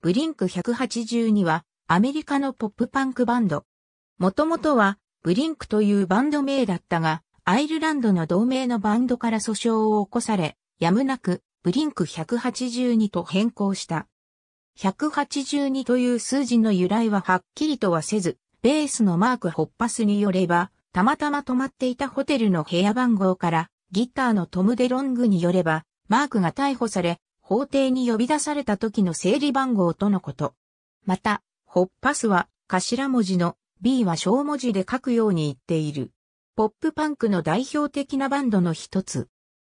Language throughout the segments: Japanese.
ブリンク182はアメリカのポップパンクバンド。もともとはブリンクというバンド名だったが、アイルランドの同盟のバンドから訴訟を起こされ、やむなくブリンク182と変更した。182という数字の由来ははっきりとはせず、ベースのマーク・ホッパスによれば、たまたま泊まっていたホテルの部屋番号から、ギターのトム・デロングによれば、マークが逮捕され、法廷に呼び出された時の整理番号とのこと。また、ホッパスは頭文字の B は小文字で書くように言っている。ポップパンクの代表的なバンドの一つ。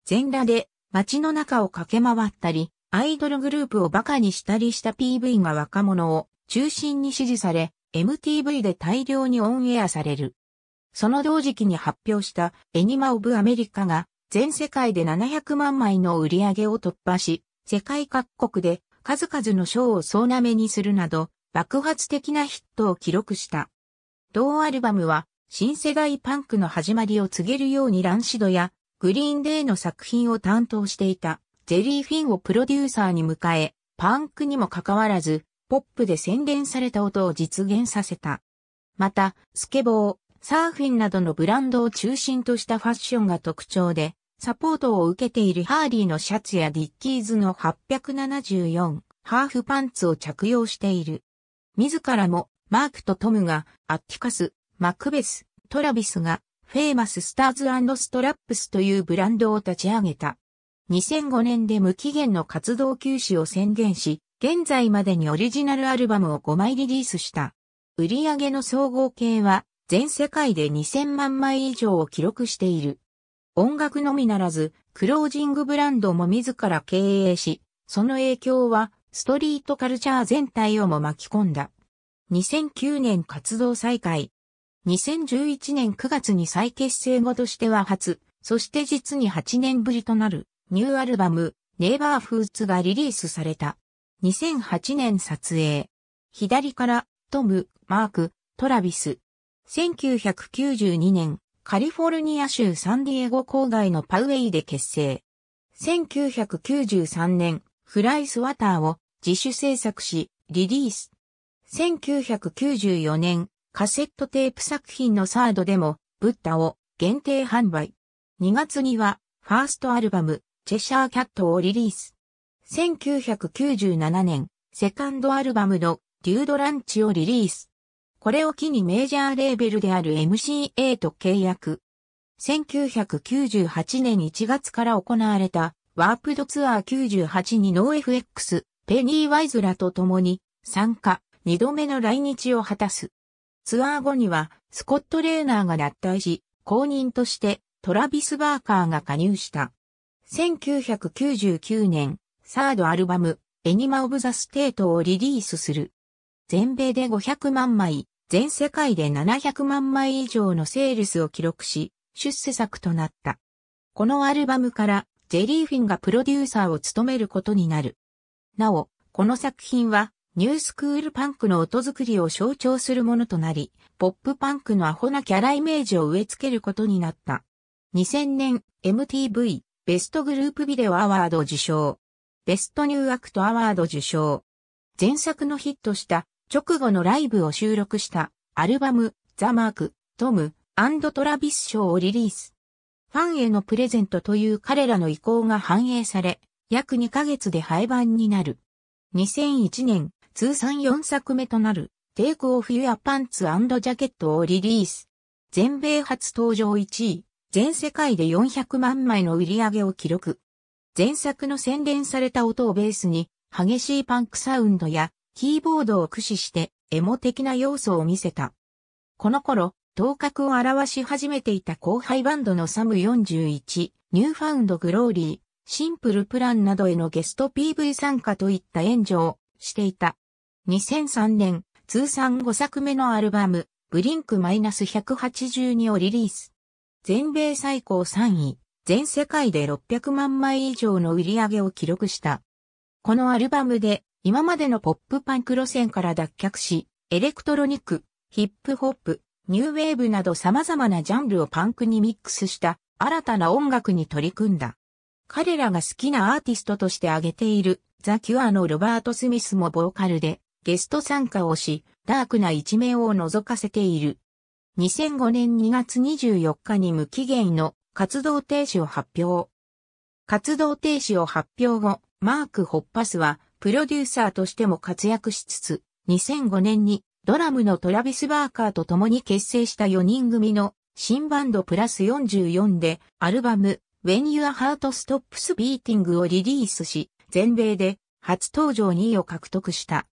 全裸で街の中を駆け回ったり、アイドルグループをバカにしたりした PV が若者を中心に支持され、MTV で大量にオンエアされる。その同時期に発表したエニマ・オブ・アメリカが全世界で700万枚の売り上げを突破し、世界各国で数々の賞を総なめにするなど、爆発的なヒットを記録した。同アルバムは、新世代パンクの始まりを告げるようにランシドや、グリーンデーの作品を担当していた、ジェリー・フィンをプロデューサーに迎え、パンクにもかかわらず、ポップで洗練された音を実現させた。また、スケボー、サーフィンなどのブランドを中心としたファッションが特徴で、サポートを受けているハーリーのシャツやディッキーズの874ハーフパンツを着用している。自らもマークとトムがアッティカス、マクベス、トラビスがフェイマススターズストラップスというブランドを立ち上げた。2005年で無期限の活動休止を宣言し、現在までにオリジナルアルバムを5枚リリースした。売上の総合計は全世界で2000万枚以上を記録している。音楽のみならず、クロージングブランドも自ら経営し、その影響はストリートカルチャー全体をも巻き込んだ。2009年活動再開。2011年9月に再結成後としては初、そして実に8年ぶりとなるニューアルバム、ネイバーフーツがリリースされた。2008年撮影。左から、トム、マーク、トラビス。1992年、カリフォルニア州サンディエゴ郊外のパウエイで結成。1993年、フライスワターを自主制作し、リリース。1994年、カセットテープ作品のサードでも、ブッダを限定販売。2月には、ファーストアルバム、チェシャーキャットをリリース。1997年、セカンドアルバムのデュードランチをリリース。これを機にメジャーレーベルである MCA と契約。1998年1月から行われたワープドツアー98にノー FX、ペニーワイズらと共に参加、2度目の来日を果たす。ツアー後にはスコット・レーナーが脱退し、公認としてトラビス・バーカーが加入した。1999年、サードアルバム、エニマ・オブ・ザ・ステートをリリースする。全米で500万枚、全世界で700万枚以上のセールスを記録し、出世作となった。このアルバムからジェリーフィンがプロデューサーを務めることになる。なお、この作品はニュースクールパンクの音作りを象徴するものとなり、ポップパンクのアホなキャライメージを植え付けることになった。2000年 MTV ベストグループビデオアワード受賞。ベストニューアクトアワード受賞。前作のヒットした直後のライブを収録したアルバムザ・マーク、トム、トラビス賞をリリース。ファンへのプレゼントという彼らの意向が反映され、約2ヶ月で廃盤になる。2001年、通算4作目となる、テイクオフユアパンツジャケットをリリース。全米初登場1位、全世界で400万枚の売り上げを記録。前作の洗練された音をベースに、激しいパンクサウンドやキーボードを駆使してエモ的な要素を見せた。この頃、頭角を表し始めていた後輩バンドのサム41、ニューファウンドグローリー、シンプルプランなどへのゲスト PV 参加といった援助をしていた。2003年、通算5作目のアルバム、ブリンク -182 をリリース。全米最高3位、全世界で600万枚以上の売り上げを記録した。このアルバムで今までのポップパンク路線から脱却し、エレクトロニック、ヒップホップ、ニューウェーブなど様々なジャンルをパンクにミックスした新たな音楽に取り組んだ。彼らが好きなアーティストとして挙げているザ・キュアのロバート・スミスもボーカルでゲスト参加をし、ダークな一面を覗かせている。2005年2月24日に無期限の活動停止を発表。活動停止を発表後、マーク・ホッパスはプロデューサーとしても活躍しつつ、2005年にドラムのトラビス・バーカーと共に結成した4人組の新バンドプラス44でアルバム When Your Heart Stops Beating をリリースし、全米で初登場2位を獲得した。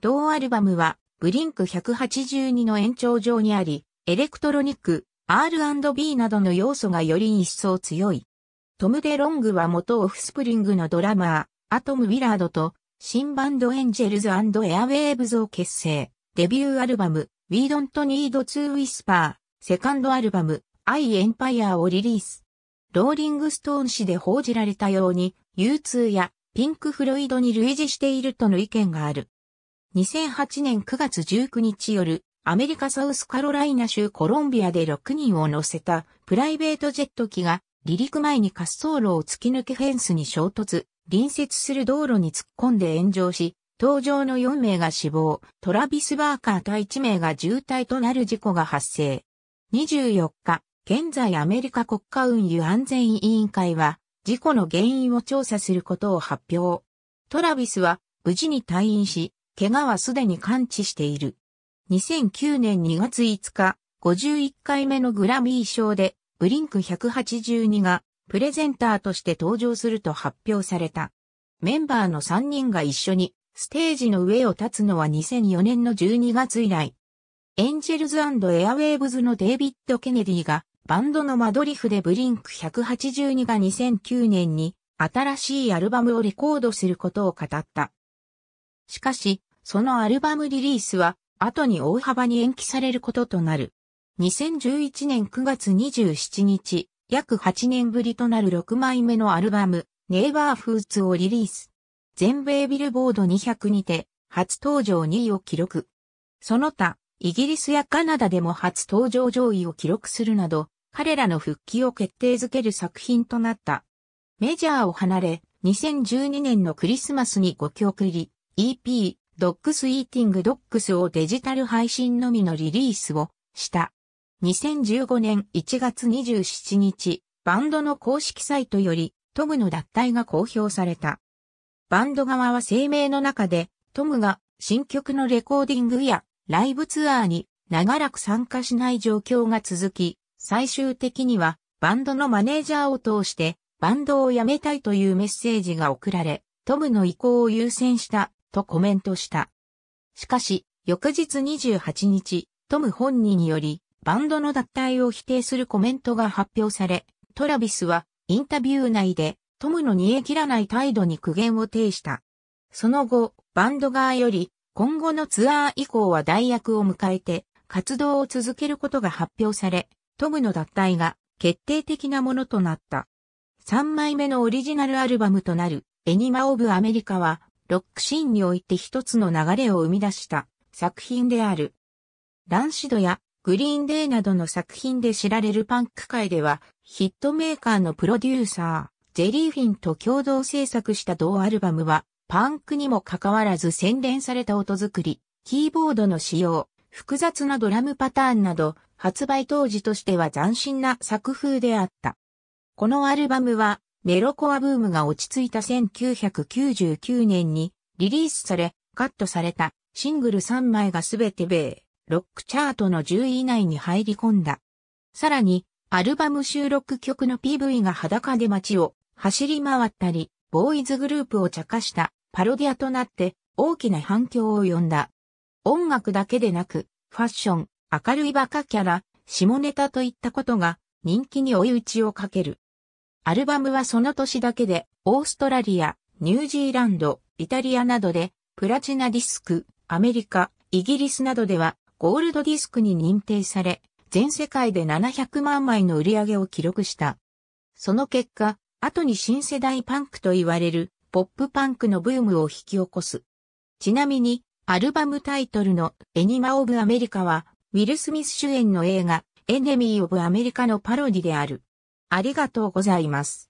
同アルバムはブリンク182の延長上にあり、エレクトロニック、R&B などの要素がより一層強い。トム・デ・ロングは元オフスプリングのドラマー、アトム・ウィラードと新バンドエンジェルズエアウェーブズを結成。デビューアルバム、We Don't Need to Whisper、セカンドアルバム、I Empire をリリース。ローリングストーン誌で報じられたように、U2 やピンク・フロイドに類似しているとの意見がある。2008年9月19日夜、アメリカサウスカロライナ州コロンビアで6人を乗せたプライベートジェット機が離陸前に滑走路を突き抜けフェンスに衝突、隣接する道路に突っ込んで炎上し、搭乗の4名が死亡、トラビス・バーカーと1名が渋滞となる事故が発生。24日、現在アメリカ国家運輸安全委員会は、事故の原因を調査することを発表。トラビスは、無事に退院し、怪我はすでに完治している。2009年2月5日、51回目のグラミー賞で、ブリンク182がプレゼンターとして登場すると発表された。メンバーの3人が一緒にステージの上を立つのは2004年の12月以来。エンジェルズエアウェーブズのデイビッド・ケネディがバンドのマドリフでブリンク182が2009年に新しいアルバムをレコードすることを語った。しかし、そのアルバムリリースは後に大幅に延期されることとなる。2011年9月27日、約8年ぶりとなる6枚目のアルバム、ネイバーフーツをリリース。全米ビルボード200にて、初登場2位を記録。その他、イギリスやカナダでも初登場上位を記録するなど、彼らの復帰を決定づける作品となった。メジャーを離れ、2012年のクリスマスに5曲入り、EP、ドッグスイーティングドッグスをデジタル配信のみのリリースをした。2015年1月27日、バンドの公式サイトより、トムの脱退が公表された。バンド側は声明の中で、トムが新曲のレコーディングやライブツアーに長らく参加しない状況が続き、最終的にはバンドのマネージャーを通してバンドを辞めたいというメッセージが送られ、トムの意向を優先したとコメントした。しかし、翌日28日、トム本人によりバンドの脱退を否定するコメントが発表され、トラビスはインタビュー内でトムの煮え切らない態度に苦言を呈した。その後、バンド側より今後のツアー以降は代役を迎えて活動を続けることが発表され、トムの脱退が決定的なものとなった。3枚目のオリジナルアルバムとなるエニマ・オブ・アメリカは、ロックシーンにおいて一つの流れを生み出した作品である。ランシドやグリーンデーなどの作品で知られるパンク界では、ヒットメーカーのプロデューサー、ジェリーフィンと共同制作した同アルバムは、パンクにもかかわらず洗練された音作り、キーボードの使用、複雑なドラムパターンなど、発売当時としては斬新な作風であった。このアルバムは、メロコアブームが落ち着いた1999年にリリースされ、カットされたシングル3枚がすべて米、ロックチャートの10位以内に入り込んだ。さらに、アルバム収録曲の PV が裸で街を走り回ったり、ボーイズグループを茶化したパロディアとなって大きな反響を呼んだ。音楽だけでなく、ファッション、明るいバカキャラ、下ネタといったことが人気に追い打ちをかける。アルバムはその年だけで、オーストラリア、ニュージーランド、イタリアなどで、プラチナディスク、アメリカ、イギリスなどではゴールドディスクに認定され、全世界で700万枚の売り上げを記録した。その結果、後に新世代パンクと言われるポップパンクのブームを引き起こす。ちなみに、アルバムタイトルのエニマ・オブ・アメリカは、ウィル・スミス主演の映画、エネミー・オブ・アメリカのパロディである。ありがとうございます。